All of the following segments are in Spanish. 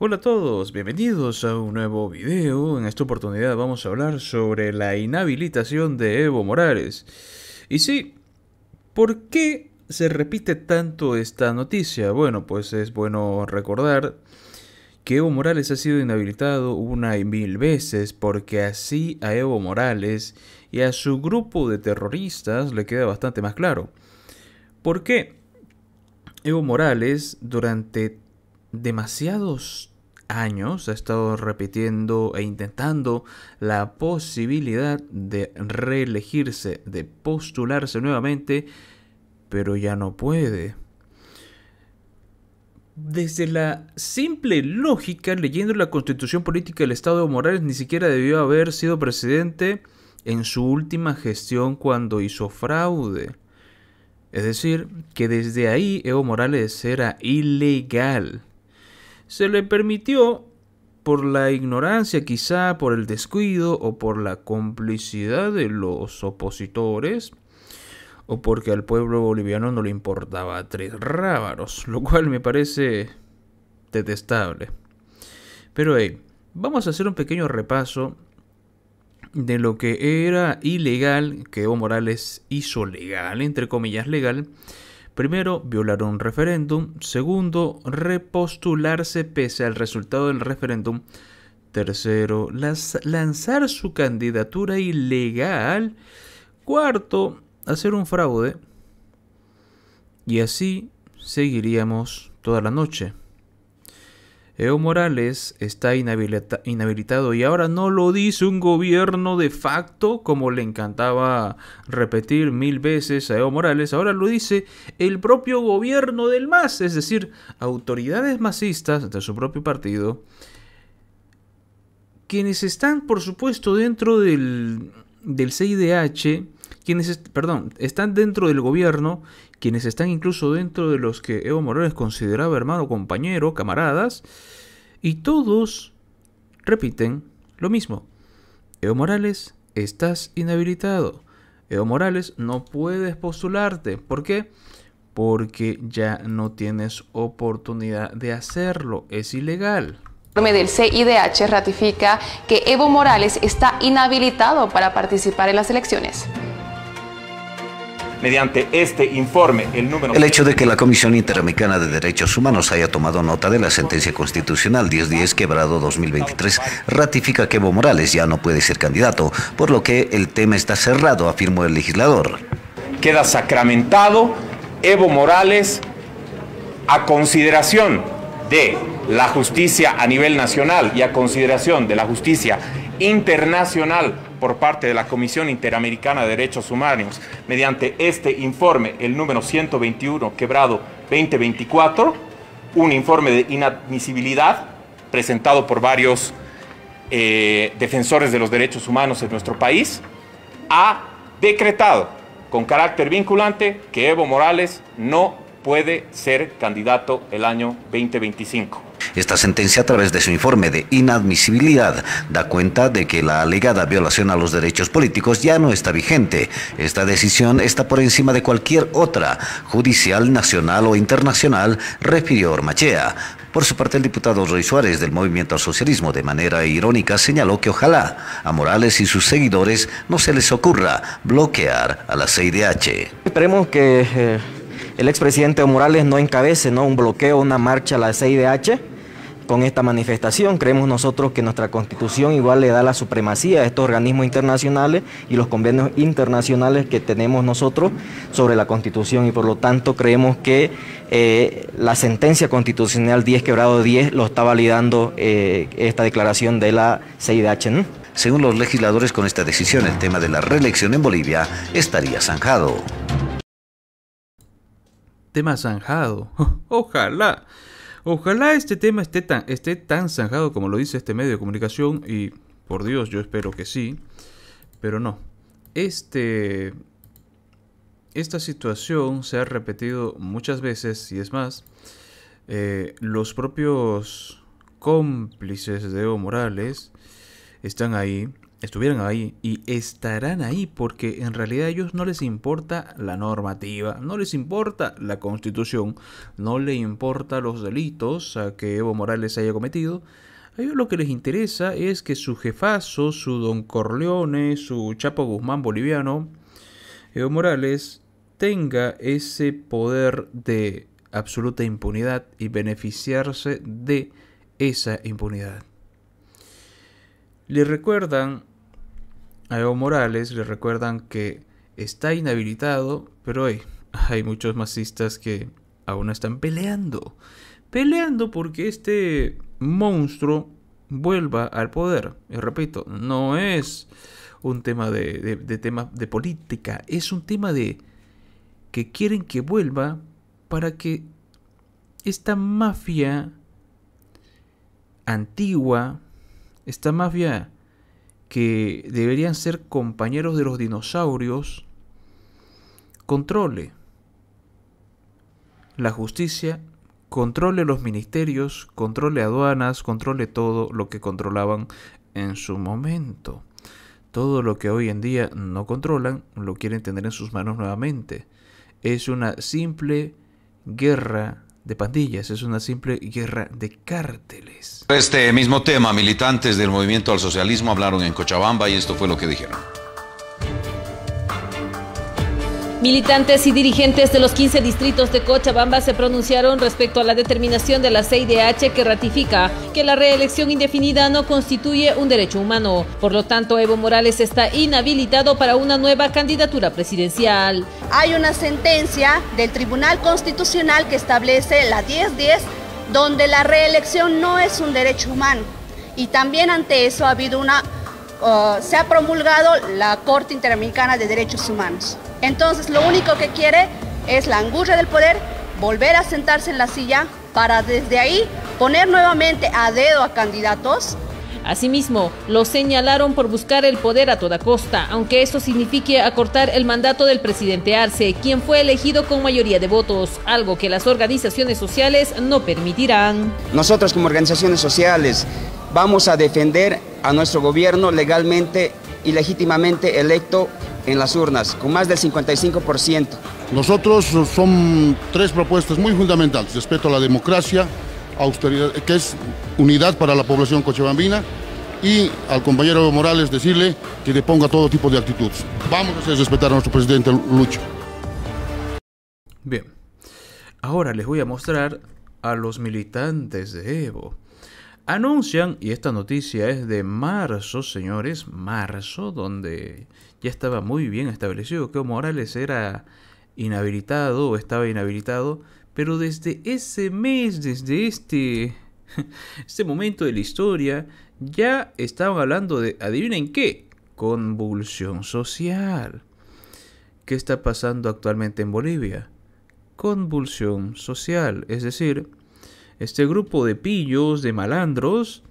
Hola a todos, bienvenidos a un nuevo video. En esta oportunidad vamos a hablar sobre la inhabilitación de Evo Morales. Y sí, ¿por qué se repite tanto esta noticia? Bueno, pues es bueno recordar que Evo Morales ha sido inhabilitado una y mil veces porque así a Evo Morales y a su grupo de terroristas le queda bastante más claro. ¿Por qué? Evo Morales durante demasiados años ha estado repitiendo e intentando la posibilidad de reelegirse, de postularse nuevamente, pero ya no puede. Desde la simple lógica, leyendo la constitución política del Estado Evo Morales, ni siquiera debió haber sido presidente en su última gestión cuando hizo fraude. Es decir, que desde ahí Evo Morales era ilegal se le permitió, por la ignorancia quizá, por el descuido o por la complicidad de los opositores, o porque al pueblo boliviano no le importaba tres rábaros, lo cual me parece detestable. Pero vamos a hacer un pequeño repaso de lo que era ilegal que Evo Morales hizo legal, entre comillas legal, Primero, violar un referéndum. Segundo, repostularse pese al resultado del referéndum. Tercero, lanzar su candidatura ilegal. Cuarto, hacer un fraude. Y así seguiríamos toda la noche. Evo Morales está inhabilitado y ahora no lo dice un gobierno de facto, como le encantaba repetir mil veces a Evo Morales, ahora lo dice el propio gobierno del MAS, es decir, autoridades masistas de su propio partido, quienes están por supuesto dentro del, del CIDH, quienes, perdón, están dentro del gobierno, quienes están incluso dentro de los que Evo Morales consideraba hermano, compañero, camaradas, y todos repiten lo mismo. Evo Morales, estás inhabilitado. Evo Morales, no puedes postularte. ¿Por qué? Porque ya no tienes oportunidad de hacerlo. Es ilegal El CIDH ratifica que Evo Morales está inhabilitado para participar en las elecciones mediante este informe. El, número... el hecho de que la Comisión Interamericana de Derechos Humanos haya tomado nota de la sentencia constitucional 1010 quebrado 2023 ratifica que Evo Morales ya no puede ser candidato, por lo que el tema está cerrado, afirmó el legislador. Queda sacramentado Evo Morales a consideración de la justicia a nivel nacional y a consideración de la justicia internacional por parte de la Comisión Interamericana de Derechos Humanos mediante este informe, el número 121 quebrado 2024, un informe de inadmisibilidad presentado por varios eh, defensores de los derechos humanos en nuestro país, ha decretado con carácter vinculante que Evo Morales no puede ser candidato el año 2025. Esta sentencia, a través de su informe de inadmisibilidad, da cuenta de que la alegada violación a los derechos políticos ya no está vigente. Esta decisión está por encima de cualquier otra, judicial, nacional o internacional, refirió Ormachea. Por su parte, el diputado Roy Suárez del Movimiento al Socialismo, de manera irónica, señaló que ojalá a Morales y sus seguidores no se les ocurra bloquear a la CIDH. Esperemos que eh, el expresidente Morales no encabece un bloqueo, una marcha a la CIDH con esta manifestación. Creemos nosotros que nuestra constitución igual le da la supremacía a estos organismos internacionales y los convenios internacionales que tenemos nosotros sobre la constitución y por lo tanto creemos que eh, la sentencia constitucional 10 quebrado 10 lo está validando eh, esta declaración de la CIDH. Según los legisladores, con esta decisión el tema de la reelección en Bolivia estaría zanjado. Tema zanjado. Ojalá. Ojalá este tema esté tan, esté tan zanjado como lo dice este medio de comunicación y por Dios yo espero que sí, pero no. Este, esta situación se ha repetido muchas veces y es más, eh, los propios cómplices de Evo Morales están ahí estuvieron ahí y estarán ahí porque en realidad a ellos no les importa la normativa, no les importa la constitución, no les importa los delitos a que Evo Morales haya cometido. A ellos lo que les interesa es que su jefazo, su Don Corleone, su Chapo Guzmán boliviano, Evo Morales, tenga ese poder de absoluta impunidad y beneficiarse de esa impunidad le recuerdan a Evo Morales, le recuerdan que está inhabilitado, pero hay muchos masistas que aún están peleando, peleando porque este monstruo vuelva al poder. Y repito, no es un tema de, de, de, tema de política, es un tema de que quieren que vuelva para que esta mafia antigua esta mafia que deberían ser compañeros de los dinosaurios, controle la justicia, controle los ministerios, controle aduanas, controle todo lo que controlaban en su momento. Todo lo que hoy en día no controlan lo quieren tener en sus manos nuevamente. Es una simple guerra de pandillas, es una simple guerra de cárteles. Este mismo tema, militantes del movimiento al socialismo hablaron en Cochabamba y esto fue lo que dijeron. Militantes y dirigentes de los 15 distritos de Cochabamba se pronunciaron respecto a la determinación de la CIDH que ratifica que la reelección indefinida no constituye un derecho humano. Por lo tanto, Evo Morales está inhabilitado para una nueva candidatura presidencial. Hay una sentencia del Tribunal Constitucional que establece la 1010, donde la reelección no es un derecho humano. Y también ante eso ha habido una, uh, se ha promulgado la Corte Interamericana de Derechos Humanos. Entonces lo único que quiere es la angustia del poder, volver a sentarse en la silla para desde ahí poner nuevamente a dedo a candidatos. Asimismo, lo señalaron por buscar el poder a toda costa, aunque eso signifique acortar el mandato del presidente Arce, quien fue elegido con mayoría de votos, algo que las organizaciones sociales no permitirán. Nosotros como organizaciones sociales vamos a defender a nuestro gobierno legalmente y legítimamente electo en las urnas, con más del 55%. Nosotros son tres propuestas muy fundamentales, respeto a la democracia, austeridad, que es unidad para la población cochabambina, y al compañero Morales decirle que le ponga todo tipo de actitudes. Vamos a respetar a nuestro presidente Lucho. Bien, ahora les voy a mostrar a los militantes de Evo. Anuncian, y esta noticia es de marzo, señores, marzo, donde ya estaba muy bien establecido que Morales era inhabilitado o estaba inhabilitado, pero desde ese mes, desde este, este momento de la historia, ya estaban hablando de, adivinen qué, convulsión social. ¿Qué está pasando actualmente en Bolivia? Convulsión social, es decir, este grupo de pillos, de malandros,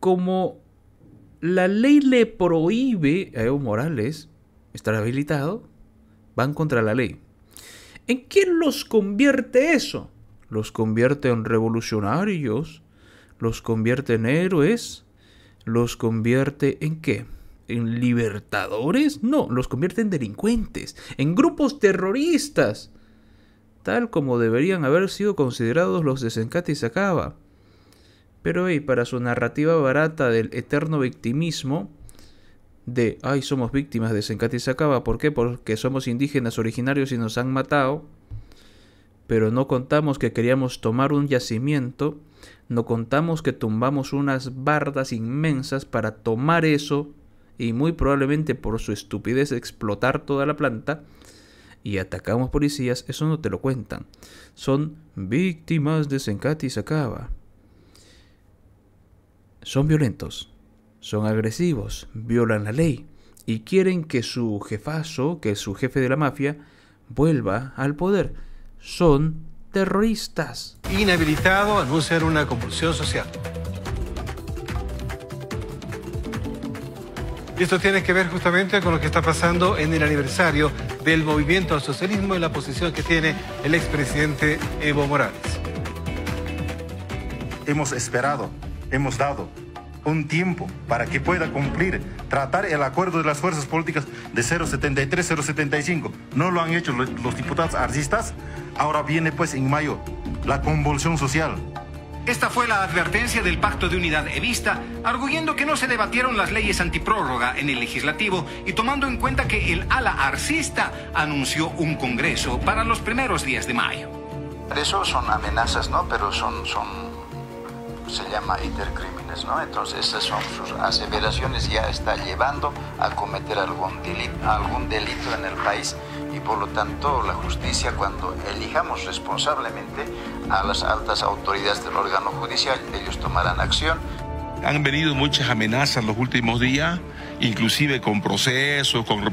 como la ley le prohíbe a Evo Morales estar habilitado, van contra la ley. ¿En quién los convierte eso? Los convierte en revolucionarios, los convierte en héroes, los convierte en qué? ¿En libertadores? No, los convierte en delincuentes, en grupos terroristas, tal como deberían haber sido considerados los de Sencate pero hey, para su narrativa barata del eterno victimismo, de, ay, somos víctimas de Sencati Sakaba, ¿por qué? Porque somos indígenas originarios y nos han matado, pero no contamos que queríamos tomar un yacimiento, no contamos que tumbamos unas bardas inmensas para tomar eso y muy probablemente por su estupidez explotar toda la planta y atacamos policías, eso no te lo cuentan. Son víctimas de Sencati Sakaba son violentos, son agresivos, violan la ley y quieren que su jefazo, que es su jefe de la mafia, vuelva al poder. Son terroristas. Inhabilitado, a ser una compulsión social. Esto tiene que ver justamente con lo que está pasando en el aniversario del movimiento al socialismo y la posición que tiene el expresidente Evo Morales. Hemos esperado hemos dado un tiempo para que pueda cumplir, tratar el acuerdo de las fuerzas políticas de 073-075. No lo han hecho los diputados arcistas. Ahora viene pues en mayo la convulsión social. Esta fue la advertencia del Pacto de Unidad Evista, arguyendo que no se debatieron las leyes antiprórroga en el legislativo y tomando en cuenta que el ala arcista anunció un congreso para los primeros días de mayo. Eso son amenazas, ¿no? Pero son, son se llama intercrímenes, ¿no? Entonces esas son sus aseveraciones, ya está llevando a cometer algún delito, algún delito en el país y por lo tanto la justicia cuando elijamos responsablemente a las altas autoridades del órgano judicial, ellos tomarán acción. Han venido muchas amenazas los últimos días, inclusive con procesos, con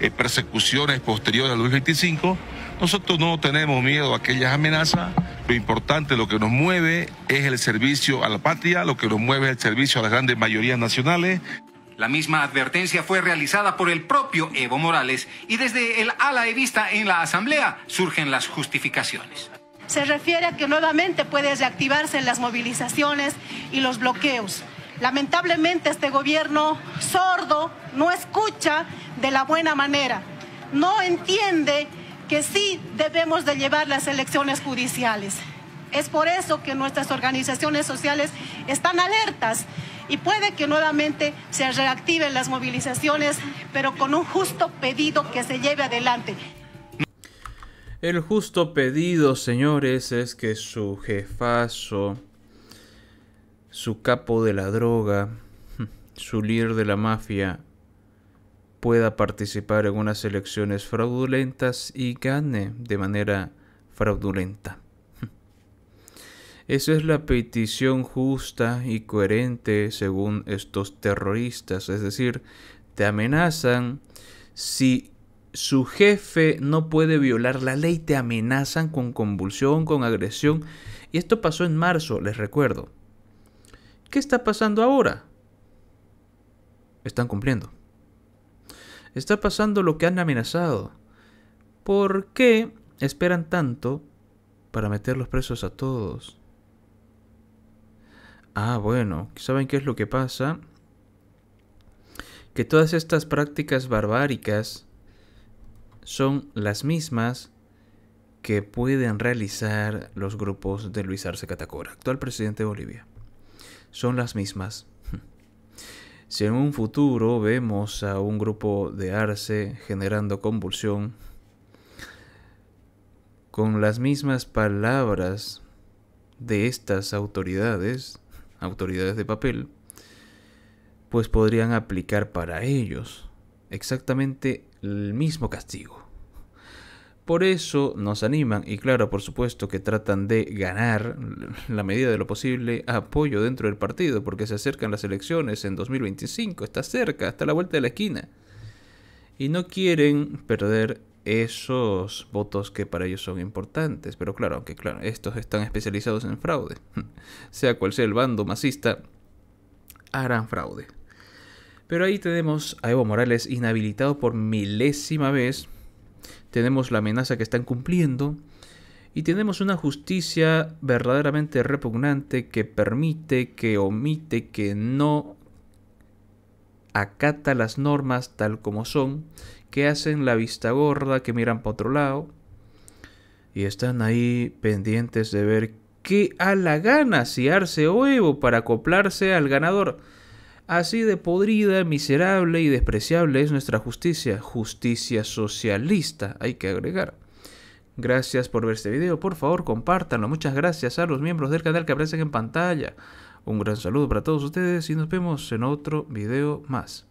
eh, persecuciones posteriores al 2025. Nosotros no tenemos miedo a aquellas amenazas lo importante, lo que nos mueve es el servicio a la patria, lo que nos mueve es el servicio a las grandes mayorías nacionales. La misma advertencia fue realizada por el propio Evo Morales y desde el ala de vista en la Asamblea surgen las justificaciones. Se refiere a que nuevamente puede reactivarse las movilizaciones y los bloqueos. Lamentablemente este gobierno sordo no escucha de la buena manera, no entiende que sí debemos de llevar las elecciones judiciales. Es por eso que nuestras organizaciones sociales están alertas y puede que nuevamente se reactiven las movilizaciones, pero con un justo pedido que se lleve adelante. El justo pedido, señores, es que su jefazo, su capo de la droga, su líder de la mafia, pueda participar en unas elecciones fraudulentas y gane de manera fraudulenta. Esa es la petición justa y coherente según estos terroristas, es decir, te amenazan si su jefe no puede violar la ley, te amenazan con convulsión, con agresión. Y esto pasó en marzo, les recuerdo. ¿Qué está pasando ahora? Están cumpliendo. Está pasando lo que han amenazado. ¿Por qué esperan tanto para meter los presos a todos? Ah, bueno, ¿saben qué es lo que pasa? Que todas estas prácticas barbáricas son las mismas que pueden realizar los grupos de Luis Arce Catacora, actual presidente de Bolivia. Son las mismas. Si en un futuro vemos a un grupo de Arce generando convulsión, con las mismas palabras de estas autoridades, autoridades de papel, pues podrían aplicar para ellos exactamente el mismo castigo. Por eso nos animan y claro, por supuesto que tratan de ganar la medida de lo posible apoyo dentro del partido, porque se acercan las elecciones en 2025, está cerca, está a la vuelta de la esquina. Y no quieren perder esos votos que para ellos son importantes, pero claro, aunque claro, estos están especializados en fraude, sea cual sea el bando masista, harán fraude. Pero ahí tenemos a Evo Morales inhabilitado por milésima vez tenemos la amenaza que están cumpliendo y tenemos una justicia verdaderamente repugnante que permite, que omite, que no acata las normas tal como son, que hacen la vista gorda, que miran para otro lado y están ahí pendientes de ver qué a la gana si arce huevo para acoplarse al ganador. Así de podrida, miserable y despreciable es nuestra justicia, justicia socialista, hay que agregar. Gracias por ver este video, por favor compártanlo, muchas gracias a los miembros del canal que aparecen en pantalla. Un gran saludo para todos ustedes y nos vemos en otro video más.